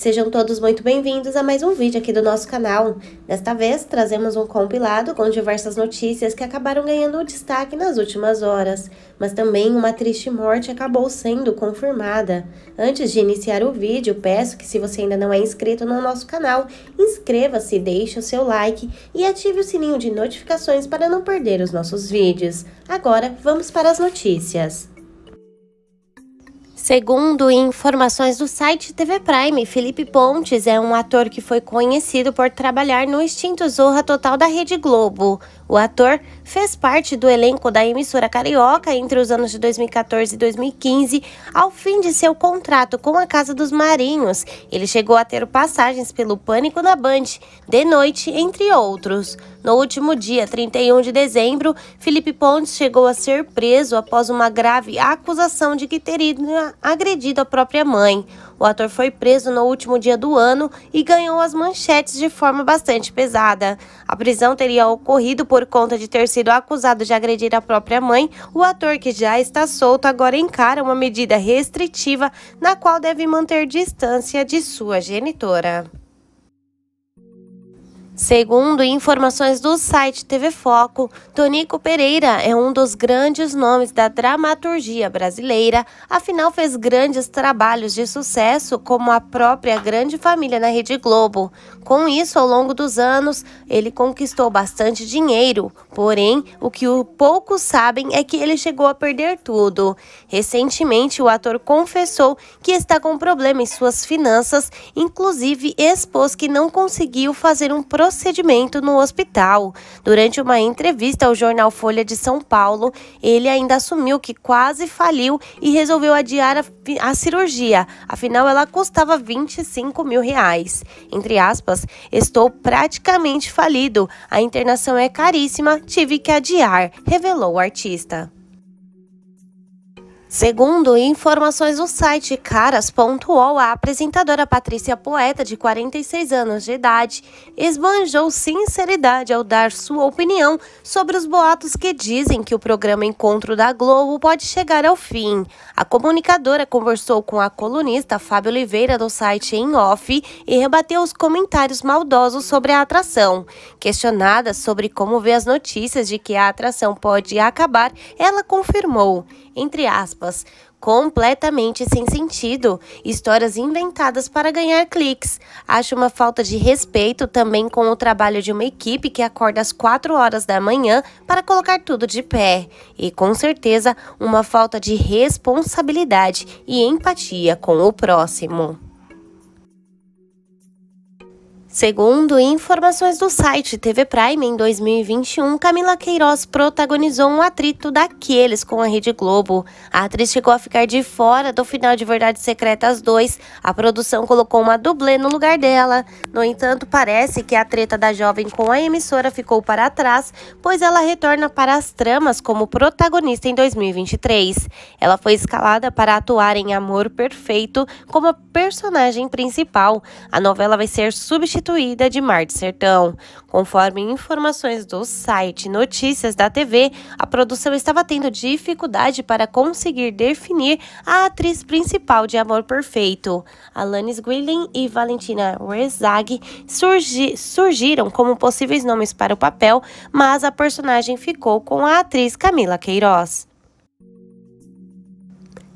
Sejam todos muito bem-vindos a mais um vídeo aqui do nosso canal. Desta vez, trazemos um compilado com diversas notícias que acabaram ganhando destaque nas últimas horas, mas também uma triste morte acabou sendo confirmada. Antes de iniciar o vídeo, peço que se você ainda não é inscrito no nosso canal, inscreva-se, deixe o seu like e ative o sininho de notificações para não perder os nossos vídeos. Agora, vamos para as notícias. Segundo informações do site TV Prime, Felipe Pontes é um ator que foi conhecido por trabalhar no extinto Zorra Total da Rede Globo. O ator fez parte do elenco da emissora carioca entre os anos de 2014 e 2015, ao fim de seu contrato com a Casa dos Marinhos. Ele chegou a ter passagens pelo Pânico na Band, De Noite, entre outros. No último dia, 31 de dezembro, Felipe Pontes chegou a ser preso após uma grave acusação de que teria agredido a própria mãe. O ator foi preso no último dia do ano e ganhou as manchetes de forma bastante pesada. A prisão teria ocorrido por por conta de ter sido acusado de agredir a própria mãe, o ator que já está solto agora encara uma medida restritiva na qual deve manter distância de sua genitora. Segundo informações do site TV Foco, Tonico Pereira é um dos grandes nomes da dramaturgia brasileira, afinal fez grandes trabalhos de sucesso como a própria Grande Família na Rede Globo. Com isso, ao longo dos anos, ele conquistou bastante dinheiro, porém, o que poucos sabem é que ele chegou a perder tudo. Recentemente, o ator confessou que está com problema em suas finanças, inclusive expôs que não conseguiu fazer um processo procedimento no hospital. Durante uma entrevista ao jornal Folha de São Paulo, ele ainda assumiu que quase faliu e resolveu adiar a, a cirurgia, afinal ela custava 25 mil reais. Entre aspas, estou praticamente falido, a internação é caríssima, tive que adiar, revelou o artista. Segundo informações do site caras.ol, a apresentadora Patrícia Poeta, de 46 anos de idade, esbanjou sinceridade ao dar sua opinião sobre os boatos que dizem que o programa Encontro da Globo pode chegar ao fim. A comunicadora conversou com a colunista Fábio Oliveira do site Em Off e rebateu os comentários maldosos sobre a atração. Questionada sobre como vê as notícias de que a atração pode acabar, ela confirmou, entre aspas, aspas, completamente sem sentido, histórias inventadas para ganhar cliques. Acho uma falta de respeito também com o trabalho de uma equipe que acorda às 4 horas da manhã para colocar tudo de pé. E com certeza, uma falta de responsabilidade e empatia com o próximo. Segundo informações do site TV Prime, em 2021, Camila Queiroz protagonizou um atrito daqueles com a Rede Globo. A atriz chegou a ficar de fora do final de Verdades Secretas 2. A produção colocou uma dublê no lugar dela. No entanto, parece que a treta da jovem com a emissora ficou para trás, pois ela retorna para as tramas como protagonista em 2023. Ela foi escalada para atuar em Amor Perfeito como personagem principal. A novela vai ser substituída constituída de mar de sertão. Conforme informações do site Notícias da TV, a produção estava tendo dificuldade para conseguir definir a atriz principal de Amor Perfeito. Alanis Guilin e Valentina Rezag surgi surgiram como possíveis nomes para o papel, mas a personagem ficou com a atriz Camila Queiroz.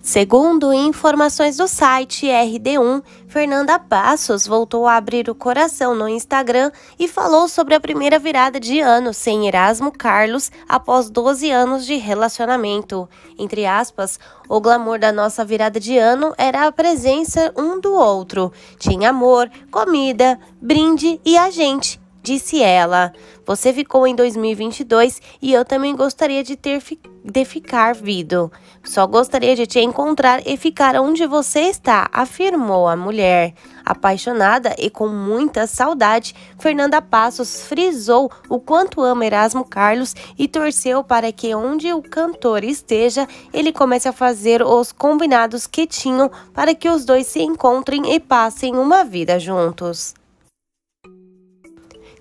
Segundo informações do site RD1, Fernanda Passos voltou a abrir o coração no Instagram e falou sobre a primeira virada de ano sem Erasmo Carlos após 12 anos de relacionamento. Entre aspas, o glamour da nossa virada de ano era a presença um do outro. Tinha amor, comida, brinde e a gente. Disse ela: Você ficou em 2022 e eu também gostaria de ter fi de ficar vindo. Só gostaria de te encontrar e ficar onde você está, afirmou a mulher. Apaixonada e com muita saudade, Fernanda Passos frisou o quanto ama Erasmo Carlos e torceu para que onde o cantor esteja, ele comece a fazer os combinados que tinham para que os dois se encontrem e passem uma vida juntos.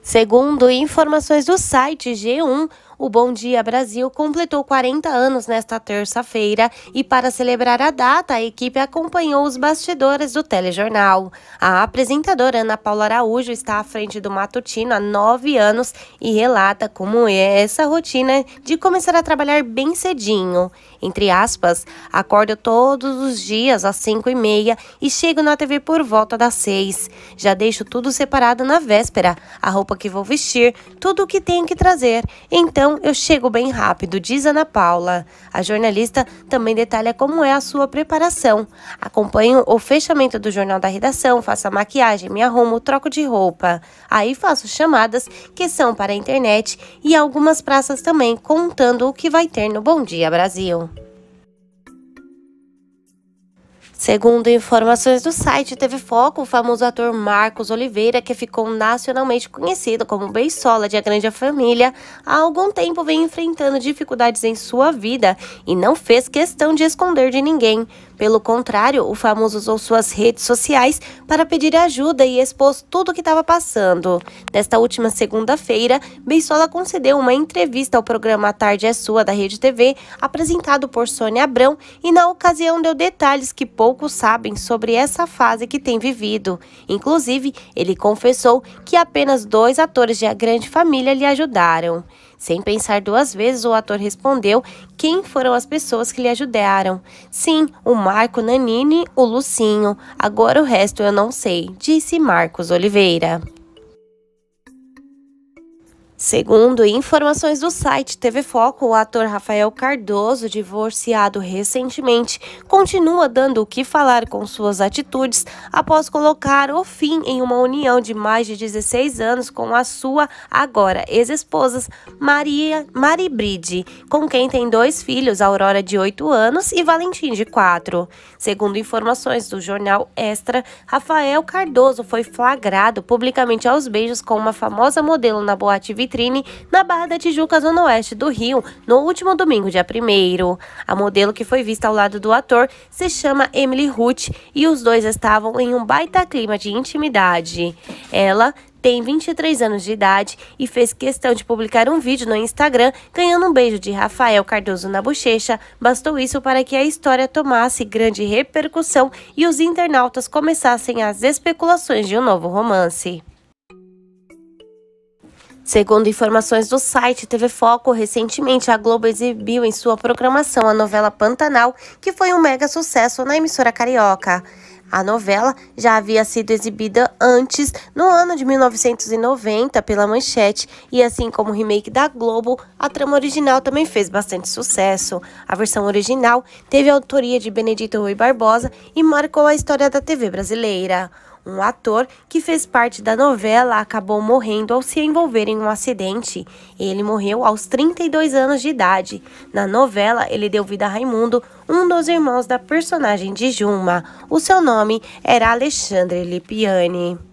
Segundo informações do site G1, o Bom Dia Brasil completou 40 anos nesta terça-feira e, para celebrar a data, a equipe acompanhou os bastidores do telejornal. A apresentadora Ana Paula Araújo está à frente do Matutino há nove anos e relata como é essa rotina de começar a trabalhar bem cedinho entre aspas, acordo todos os dias às 5 e meia e chego na TV por volta das 6. Já deixo tudo separado na véspera, a roupa que vou vestir, tudo o que tenho que trazer. Então eu chego bem rápido, diz Ana Paula. A jornalista também detalha como é a sua preparação. Acompanho o fechamento do jornal da redação, faço a maquiagem, me arrumo, troco de roupa. Aí faço chamadas que são para a internet e algumas praças também, contando o que vai ter no Bom Dia Brasil. Segundo informações do site teve foco o famoso ator Marcos Oliveira, que ficou nacionalmente conhecido como Beisola de A Grande Família, há algum tempo vem enfrentando dificuldades em sua vida e não fez questão de esconder de ninguém. Pelo contrário, o famoso usou suas redes sociais para pedir ajuda e expôs tudo o que estava passando. Nesta última segunda-feira, Beissola concedeu uma entrevista ao programa A Tarde é Sua da Rede TV, apresentado por Sônia Abrão, e na ocasião deu detalhes que poucos sabem sobre essa fase que tem vivido. Inclusive, ele confessou que apenas dois atores de A Grande Família lhe ajudaram. Sem pensar duas vezes, o ator respondeu quem foram as pessoas que lhe ajudaram. Sim, o Marco Nanini, o Lucinho. Agora o resto eu não sei, disse Marcos Oliveira. Segundo informações do site TV Foco, o ator Rafael Cardoso, divorciado recentemente, continua dando o que falar com suas atitudes após colocar o fim em uma união de mais de 16 anos com a sua agora ex-esposa Maria Bride, com quem tem dois filhos, Aurora de 8 anos e Valentim de 4. Segundo informações do jornal Extra, Rafael Cardoso foi flagrado publicamente aos beijos com uma famosa modelo na boate vitrine na Barra da Tijuca, Zona Oeste do Rio, no último domingo, dia 1. A modelo que foi vista ao lado do ator se chama Emily Ruth e os dois estavam em um baita clima de intimidade. Ela tem 23 anos de idade e fez questão de publicar um vídeo no Instagram ganhando um beijo de Rafael Cardoso na bochecha. Bastou isso para que a história tomasse grande repercussão e os internautas começassem as especulações de um novo romance. Segundo informações do site TV Foco, recentemente a Globo exibiu em sua programação a novela Pantanal, que foi um mega sucesso na emissora carioca. A novela já havia sido exibida antes, no ano de 1990, pela Manchete, e assim como o remake da Globo, a trama original também fez bastante sucesso. A versão original teve a autoria de Benedito Rui Barbosa e marcou a história da TV brasileira. Um ator que fez parte da novela acabou morrendo ao se envolver em um acidente. Ele morreu aos 32 anos de idade. Na novela, ele deu vida a Raimundo, um dos irmãos da personagem de Juma. O seu nome era Alexandre Lipiani.